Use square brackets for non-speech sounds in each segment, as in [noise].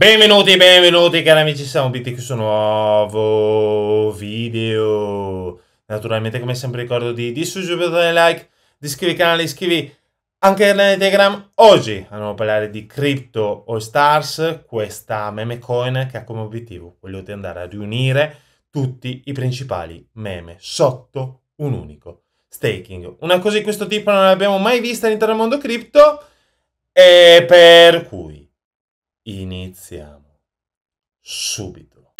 Benvenuti, benvenuti cari amici, siamo BT questo nuovo video. Naturalmente come sempre ricordo di, di subscrivere, like, di iscrivervi al canale, iscrivi anche al Telegram. Oggi andiamo a parlare di Crypto All Stars, questa meme coin che ha come obiettivo quello di andare a riunire tutti i principali meme sotto un unico staking. Una cosa di questo tipo non l'abbiamo mai vista all'interno del mondo cripto e per cui Iniziamo subito.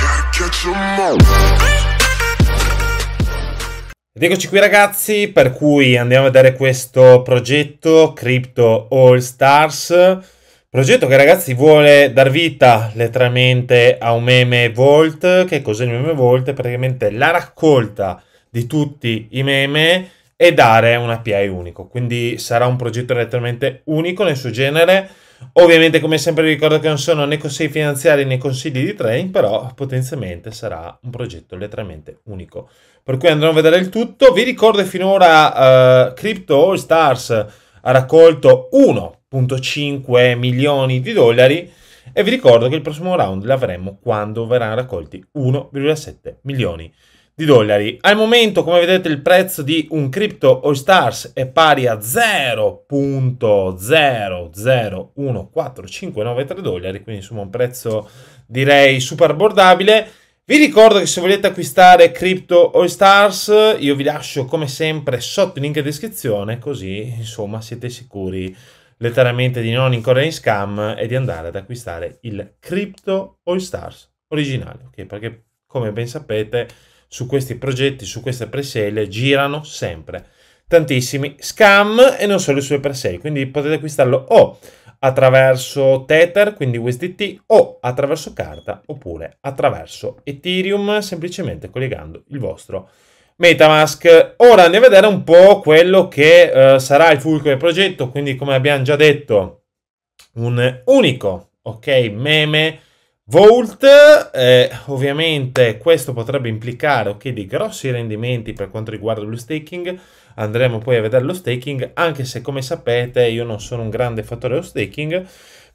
Ed eccoci qui ragazzi, per cui andiamo a vedere questo progetto Crypto All Stars. Progetto che ragazzi vuole dar vita letteralmente a un meme Vault. Che cos'è il meme Vault? È praticamente la raccolta di tutti i meme e dare un API unico. Quindi sarà un progetto letteralmente unico nel suo genere Ovviamente, come sempre, vi ricordo che non sono né consigli finanziari né consigli di trading, però potenzialmente sarà un progetto letteralmente unico. Per cui andremo a vedere il tutto. Vi ricordo che finora uh, Crypto All Stars ha raccolto 1,5 milioni di dollari. E vi ricordo che il prossimo round l'avremo quando verranno raccolti 1,7 milioni di dollari. Al momento, come vedete, il prezzo di un Crypto All Stars è pari a 0.0014593 dollari, quindi insomma un prezzo direi super abbordabile. Vi ricordo che se volete acquistare Crypto All Stars, io vi lascio come sempre sotto il link in descrizione, così insomma siete sicuri letteralmente di non incorrere in scam e di andare ad acquistare il Crypto All Stars originale, ok? Perché come ben sapete su questi progetti, su queste presale, girano sempre tantissimi scam e non solo i suoi presale, quindi potete acquistarlo o attraverso Tether, quindi USDT, o attraverso carta, oppure attraverso Ethereum, semplicemente collegando il vostro Metamask. Ora andiamo a vedere un po' quello che eh, sarà il fulcro del progetto, quindi come abbiamo già detto, un unico, ok, meme Volt, eh, ovviamente questo potrebbe implicare okay, dei grossi rendimenti per quanto riguarda lo staking, andremo poi a vedere lo staking, anche se come sapete io non sono un grande fattore dello staking,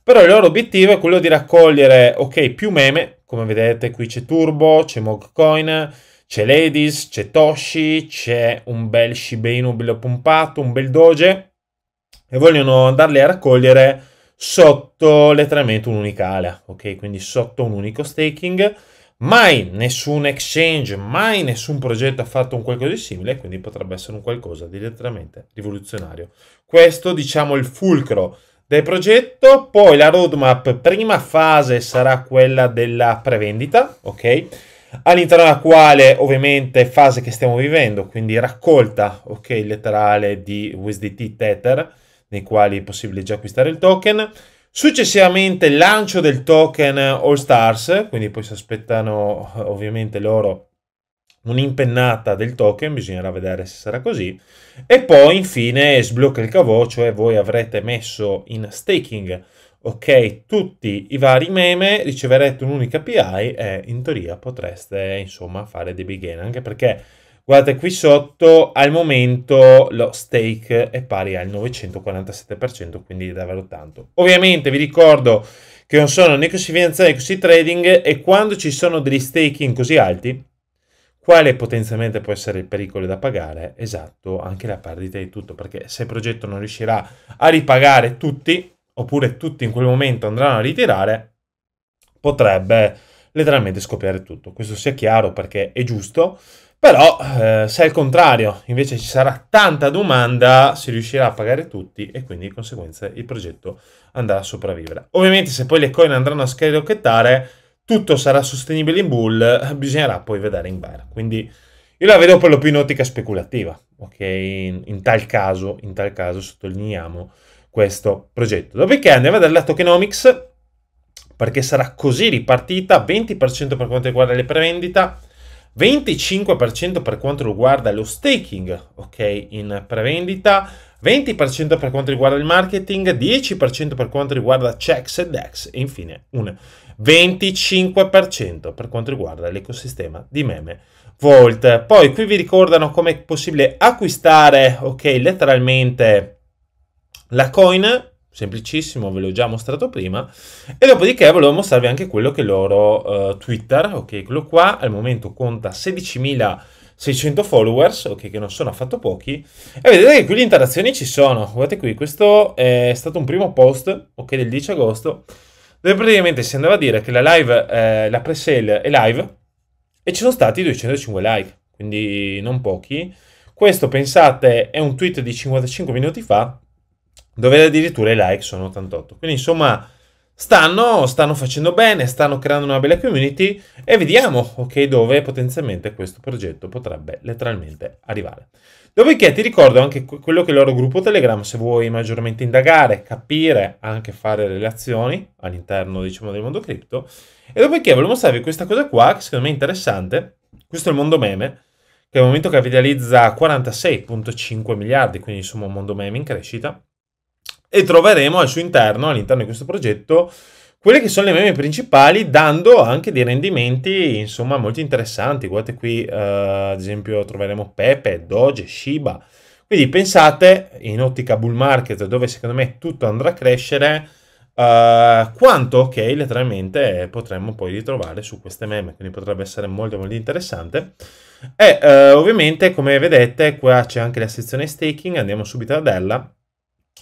però il loro obiettivo è quello di raccogliere ok, più meme, come vedete qui c'è Turbo, c'è Mogcoin, c'è Ladies, c'è Toshi, c'è un bel Shiba Inu pompato, un bel Doge, e vogliono andarli a raccogliere sotto letteralmente un'unica ala, ok? Quindi sotto un unico staking. Mai nessun exchange, mai nessun progetto ha fatto un qualcosa di simile, quindi potrebbe essere un qualcosa di letteralmente rivoluzionario. Questo diciamo è il fulcro del progetto, poi la roadmap prima fase sarà quella della prevendita, ok? All'interno della quale ovviamente fase che stiamo vivendo, quindi raccolta, ok, letterale di USDT Tether nei quali è possibile già acquistare il token. Successivamente lancio del token All Stars, quindi poi si aspettano ovviamente loro un'impennata del token, bisognerà vedere se sarà così. E poi infine sblocca il cavo, cioè voi avrete messo in staking ok tutti i vari meme, riceverete un'unica API e in teoria potreste insomma fare dei big gain, anche perché Guardate qui sotto, al momento lo stake è pari al 947%, quindi è davvero tanto. Ovviamente vi ricordo che non sono né così finanziario né così trading e quando ci sono degli staking così alti, quale potenzialmente può essere il pericolo da pagare? Esatto, anche la perdita di tutto, perché se il progetto non riuscirà a ripagare tutti, oppure tutti in quel momento andranno a ritirare, potrebbe letteralmente scoppiare tutto. Questo sia chiaro perché è giusto, però eh, se il contrario invece ci sarà tanta domanda, si riuscirà a pagare tutti e quindi di conseguenza il progetto andrà a sopravvivere. Ovviamente se poi le coin andranno a skyrocket, tutto sarà sostenibile in bull, [laughs] bisognerà poi vedere in bar. Quindi io la vedo per lo più in ottica speculativa, ok? In, in, tal caso, in tal caso sottolineiamo questo progetto. Dopodiché andiamo a vedere la tokenomics, perché sarà così ripartita, 20% per quanto riguarda le prevendita, 25% per quanto riguarda lo staking, ok, in prevendita, 20% per quanto riguarda il marketing, 10% per quanto riguarda checks ed dex e infine un 25% per quanto riguarda l'ecosistema di meme Volt. Poi qui vi ricordano come è possibile acquistare, ok, letteralmente la coin semplicissimo, ve l'ho già mostrato prima, e dopodiché volevo mostrarvi anche quello che loro uh, Twitter, ok, quello qua al momento conta 16.600 followers, ok, che non sono affatto pochi, e vedete che qui le interazioni ci sono, guardate qui, questo è stato un primo post, ok, del 10 agosto, dove praticamente si andava a dire che la live, eh, la presale è live, e ci sono stati 205 like, quindi non pochi, questo pensate è un tweet di 55 minuti fa, dove addirittura i like sono 88. Quindi insomma stanno, stanno facendo bene, stanno creando una bella community e vediamo ok dove potenzialmente questo progetto potrebbe letteralmente arrivare. Dopodiché ti ricordo anche quello che è il loro gruppo Telegram se vuoi maggiormente indagare, capire, anche fare relazioni all'interno diciamo del mondo cripto. E dopodiché volevo mostrarvi questa cosa qua che secondo me è interessante. Questo è il mondo meme che al momento capitalizza 46.5 miliardi, quindi insomma un mondo meme in crescita e troveremo al suo interno, all'interno di questo progetto, quelle che sono le meme principali, dando anche dei rendimenti, insomma, molto interessanti. Guardate qui, eh, ad esempio, troveremo Pepe, Doge, Shiba. Quindi pensate, in ottica bull market, dove secondo me tutto andrà a crescere, eh, quanto che letteralmente potremmo poi ritrovare su queste meme. Quindi potrebbe essere molto molto interessante. E eh, ovviamente, come vedete, qua c'è anche la sezione staking, andiamo subito ad ella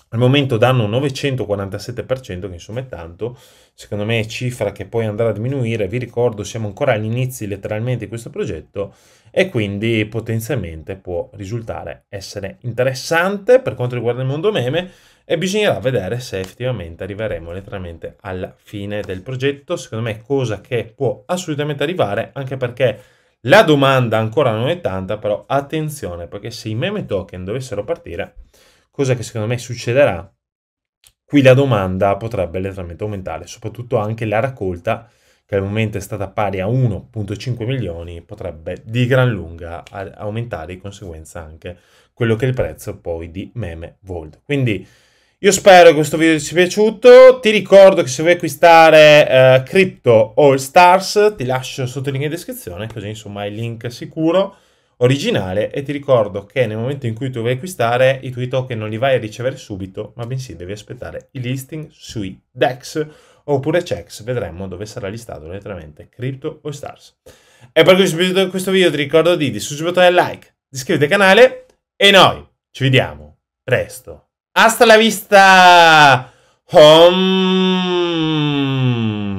al momento danno un 947%, che insomma è tanto, secondo me è cifra che poi andrà a diminuire, vi ricordo siamo ancora agli inizi letteralmente di questo progetto e quindi potenzialmente può risultare essere interessante per quanto riguarda il mondo meme e bisognerà vedere se effettivamente arriveremo letteralmente alla fine del progetto, secondo me è cosa che può assolutamente arrivare anche perché la domanda ancora non è tanta, però attenzione perché se i meme token dovessero partire cosa che secondo me succederà, qui la domanda potrebbe letteralmente aumentare, soprattutto anche la raccolta che al momento è stata pari a 1.5 milioni, potrebbe di gran lunga aumentare di conseguenza anche quello che è il prezzo poi di Meme Vault. Quindi io spero che questo video ti sia piaciuto, ti ricordo che se vuoi acquistare eh, Crypto All Stars ti lascio sotto il link in descrizione, così insomma hai il link sicuro originale e ti ricordo che nel momento in cui tu vuoi acquistare i tuoi token non li vai a ricevere subito, ma bensì devi aspettare i listing sui DEX oppure checks, vedremo dove sarà listato letteralmente Crypto o Stars. E per questo, video ti ricordo di subito il like, di iscriverti al canale e noi ci vediamo presto. Hasta la vista! Home.